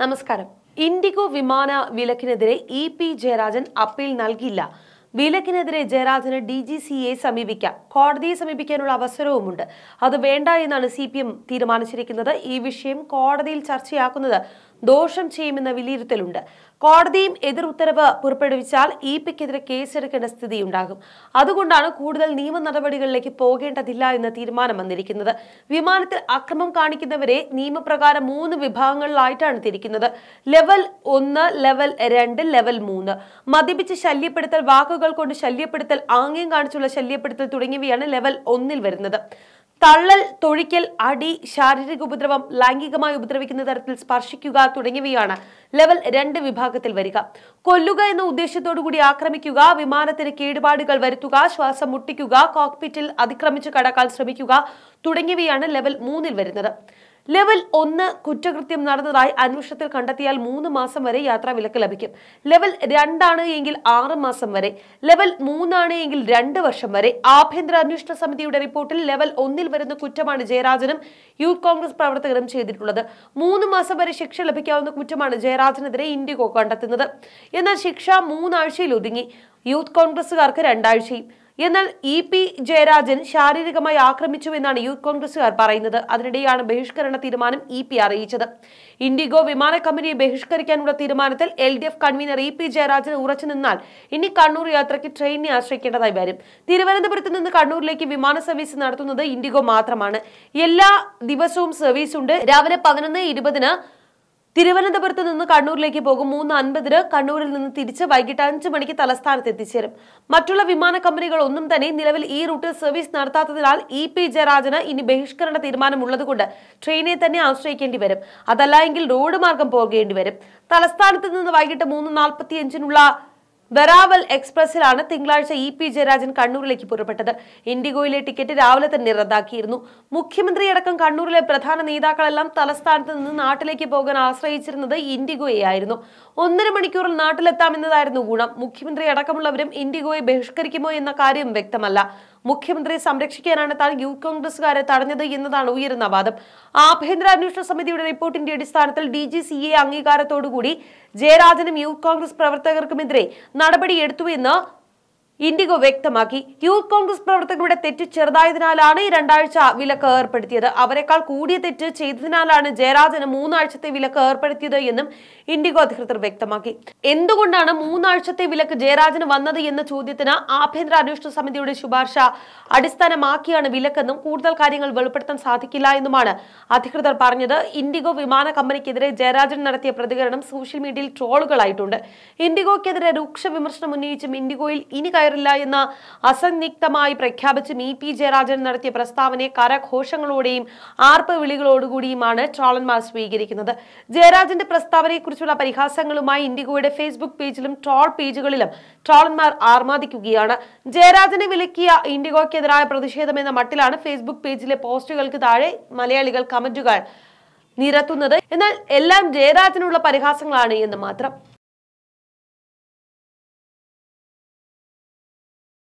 നമസ്കാരം ഇൻഡിഗോ വിമാന വിലക്കിനെതിരെ ഇ പി ജയരാജൻ അപ്പീൽ നൽകില്ല വിലക്കിനെതിരെ ജയരാജന് ഡി ജി എ സമീപിക്കാം കോടതിയെ സമീപിക്കാനുള്ള അവസരവുമുണ്ട് അത് വേണ്ട എന്നാണ് സി പി എം തീരുമാനിച്ചിരിക്കുന്നത് ഈ വിഷയം കോടതിയിൽ ചർച്ചയാക്കുന്നത് ദോഷം ചെയ്യുമെന്ന വിലയിരുത്തലുണ്ട് കോടതിയും എതിർ ഉത്തരവ് പുറപ്പെടുവിച്ചാൽ ഇ പിക്കെതിരെ കേസെടുക്കേണ്ട ഉണ്ടാകും അതുകൊണ്ടാണ് കൂടുതൽ നിയമ നടപടികളിലേക്ക് പോകേണ്ടതില്ല എന്ന തീരുമാനം വന്നിരിക്കുന്നത് വിമാനത്തിൽ അക്രമം കാണിക്കുന്നവരെ നിയമപ്രകാരം മൂന്ന് വിഭാഗങ്ങളിലായിട്ടാണ് തിരിക്കുന്നത് ലെവൽ ഒന്ന് ലെവൽ രണ്ട് ലെവൽ മൂന്ന് മദ്യപിച്ച് ശല്യപ്പെടുത്തൽ വാക്കുകൾ കൊണ്ട് ശല്യപ്പെടുത്തൽ ആംഗ്യം കാണിച്ചുള്ള ശല്യപ്പെടുത്തൽ തുടങ്ങിയവയാണ് ലെവൽ ഒന്നിൽ വരുന്നത് തള്ളൽ തൊഴിക്കൽ അടി ശാരീരിക ഉപദ്രവം ലൈംഗികമായി ഉപദ്രവിക്കുന്ന തരത്തിൽ സ്പർശിക്കുക തുടങ്ങിയവയാണ് ലെവൽ രണ്ട് വിഭാഗത്തിൽ വരിക കൊല്ലുക എന്ന ഉദ്ദേശത്തോടുകൂടി ആക്രമിക്കുക വിമാനത്തിന് കേടുപാടുകൾ വരുത്തുക ശ്വാസം മുട്ടിക്കുക കോക്പിറ്റിൽ അതിക്രമിച്ച് കടക്കാൻ ശ്രമിക്കുക തുടങ്ങിയവയാണ് ലെവൽ മൂന്നിൽ വരുന്നത് ലെവൽ ഒന്ന് കുറ്റകൃത്യം നടന്നതായി അന്വേഷണത്തിൽ കണ്ടെത്തിയാൽ മൂന്ന് മാസം വരെ യാത്രാ വിലക്ക് ലഭിക്കും ലെവൽ രണ്ടാണ് എങ്കിൽ ആറ് മാസം വരെ ലെവൽ മൂന്നാണ് എങ്കിൽ രണ്ട് വർഷം വരെ ആഭ്യന്തര അന്വേഷണ സമിതിയുടെ റിപ്പോർട്ടിൽ ലെവൽ ഒന്നിൽ വരുന്ന കുറ്റമാണ് ജയരാജനും യൂത്ത് കോൺഗ്രസ് പ്രവർത്തകരും ചെയ്തിട്ടുള്ളത് മൂന്ന് മാസം വരെ ശിക്ഷ ലഭിക്കാവുന്ന കുറ്റമാണ് ജയരാജനെതിരെ ഇൻഡിഗോ കണ്ടെത്തുന്നത് എന്നാൽ ശിക്ഷ മൂന്നാഴ്ചയിൽ ഒതുങ്ങി യൂത്ത് കോൺഗ്രസുകാർക്ക് രണ്ടാഴ്ചയും എന്നാൽ ഇ പി ജയരാജൻ ശാരീരികമായി ആക്രമിച്ചു എന്നാണ് യൂത്ത് കോൺഗ്രസുകാർ പറയുന്നത് അതിനിടെയാണ് ബഹിഷ്കരണ തീരുമാനം ഇ പി അറിയിച്ചത് ഇൻഡിഗോ വിമാന കമ്പനിയെ ബഹിഷ്കരിക്കാനുള്ള തീരുമാനത്തിൽ L D F convener E P Jayarajan ഉറച്ചു നിന്നാൽ ഇനി കണ്ണൂർ യാത്രയ്ക്ക് ട്രെയിനിനെ ആശ്രയിക്കേണ്ടതായി വരും തിരുവനന്തപുരത്ത് നിന്ന് കണ്ണൂരിലേക്ക് വിമാന സർവീസ് നടത്തുന്നത് ഇൻഡിഗോ മാത്രമാണ് എല്ലാ ദിവസവും സർവീസ് ഉണ്ട് രാവിലെ പതിനൊന്ന് ഇരുപതിന് തിരുവനന്തപുരത്ത് നിന്ന് കണ്ണൂരിലേക്ക് പോകും മൂന്ന് അൻപതിന് കണ്ണൂരിൽ നിന്ന് തിരിച്ച് വൈകിട്ട് അഞ്ച് മണിക്ക് തലസ്ഥാനത്ത് എത്തിച്ചേരും മറ്റുള്ള വിമാന കമ്പനികൾ ഒന്നും തന്നെ നിലവിൽ ഈ റൂട്ടിൽ സർവീസ് നടത്താത്തതിനാൽ ഇ പി ജയരാജന് ഇനി ബഹിഷ്കരണ തീരുമാനം ഉള്ളതുകൊണ്ട് ട്രെയിനെ തന്നെ ആശ്രയിക്കേണ്ടി വരും അതല്ല എങ്കിൽ റോഡ് മാർഗം പോകേണ്ടി വരും തലസ്ഥാനത്ത് നിന്ന് വൈകിട്ട് മൂന്ന് അഞ്ചിനുള്ള വെറാവൽ എക്സ്പ്രസിലാണ് തിങ്കളാഴ്ച ഇ പി ജയരാജൻ കണ്ണൂരിലേക്ക് പുറപ്പെട്ടത് ഇൻഡിഗോയിലെ ടിക്കറ്റ് രാവിലെ തന്നെ റദ്ദാക്കിയിരുന്നു മുഖ്യമന്ത്രിയടക്കം കണ്ണൂരിലെ പ്രധാന നേതാക്കളെല്ലാം തലസ്ഥാനത്ത് നിന്ന് നാട്ടിലേക്ക് പോകാൻ ആശ്രയിച്ചിരുന്നത് ഇൻഡിഗോയെ ആയിരുന്നു ഒന്നര മണിക്കൂറിൽ നാട്ടിലെത്താമെന്നതായിരുന്നു ഗുണം മുഖ്യമന്ത്രി അടക്കമുള്ളവരും ഇൻഡിഗോയെ ബഹിഷ്കരിക്കുമോ എന്ന കാര്യം വ്യക്തമല്ല മുഖ്യമന്ത്രിയെ സംരക്ഷിക്കാനാണ് താൻ യൂത്ത് കോൺഗ്രസുകാരെ തടഞ്ഞത് എന്നതാണ് ഉയരുന്ന വാദം ആഭ്യന്തര അന്വേഷണ സമിതിയുടെ റിപ്പോർട്ടിന്റെ അടിസ്ഥാനത്തിൽ ഡി ജി സി എ അംഗീകാരത്തോടുകൂടി ജയരാജനും യൂത്ത് കോൺഗ്രസ് പ്രവർത്തകർക്കുമെതിരെ നടപടിയെടുത്തുവെന്ന് ഇൻഡിഗോ വ്യക്തമാക്കി യൂത്ത് കോൺഗ്രസ് പ്രവർത്തകരുടെ തെറ്റ് ചെറുതായതിനാലാണ് രണ്ടാഴ്ച വിലക്ക് ഏർപ്പെടുത്തിയത് അവരെക്കാൾ കൂടിയ തെറ്റ് ചെയ്തതിനാലാണ് ജയരാജന് മൂന്നാഴ്ചത്തെ വിലക്ക് ഏർപ്പെടുത്തിയത് എന്നും ഇൻഡിഗോ അധികൃതർ വ്യക്തമാക്കി എന്തുകൊണ്ടാണ് മൂന്നാഴ്ചത്തെ വിലക്ക് ജയരാജന് വന്നത് എന്ന ചോദ്യത്തിന് ആഭ്യന്തര അന്വേഷണ സമിതിയുടെ ശുപാർശ അടിസ്ഥാനമാക്കിയാണ് വിലക്കെന്നും കൂടുതൽ കാര്യങ്ങൾ വെളിപ്പെടുത്താൻ സാധിക്കില്ല എന്നുമാണ് അധികൃതർ പറഞ്ഞത് ഇൻഡിഗോ വിമാന കമ്പനിക്കെതിരെ ജയരാജൻ നടത്തിയ പ്രതികരണം സോഷ്യൽ മീഡിയയിൽ ട്രോളുകളായിട്ടുണ്ട് ഇൻഡിഗോക്കെതിരെ രൂക്ഷ വിമർശനം ഉന്നയിച്ചും ഇൻഡിഗോയിൽ ഇനി കയറില്ല എന്ന് അസന്നിഗ്ധമായി പ്രഖ്യാപിച്ച് ഇ പി ജയരാജൻ നടത്തിയ പ്രസ്താവനയെ കരഘോഷങ്ങളോടെയും ആർപ്പ് വിളികളോടുകൂടിയുമാണ് ട്രോളന്മാർ സ്വീകരിക്കുന്നത് ജയരാജന്റെ പ്രസ്താവനയെക്കുറിച്ചുള്ള പരിഹാസങ്ങളുമായി ഇൻഡിഗോയുടെ ഫേസ്ബുക്ക് പേജിലും ട്രോൾ പേജുകളിലും ട്രോളന്മാർ ആർമാദിക്കുകയാണ് ജയരാജനെ വിലക്കിയ ഇൻഡിഗോയ്ക്കെതിരായ പ്രതിഷേധം എന്ന മട്ടിലാണ് ഫേസ്ബുക്ക് പേജിലെ പോസ്റ്റുകൾക്ക് താഴെ മലയാളികൾ കമന്റുകൾ നിരത്തുന്നത് എന്നാൽ എല്ലാം ജയരാജനുള്ള പരിഹാസങ്ങളാണ് എന്ന് മാത്രം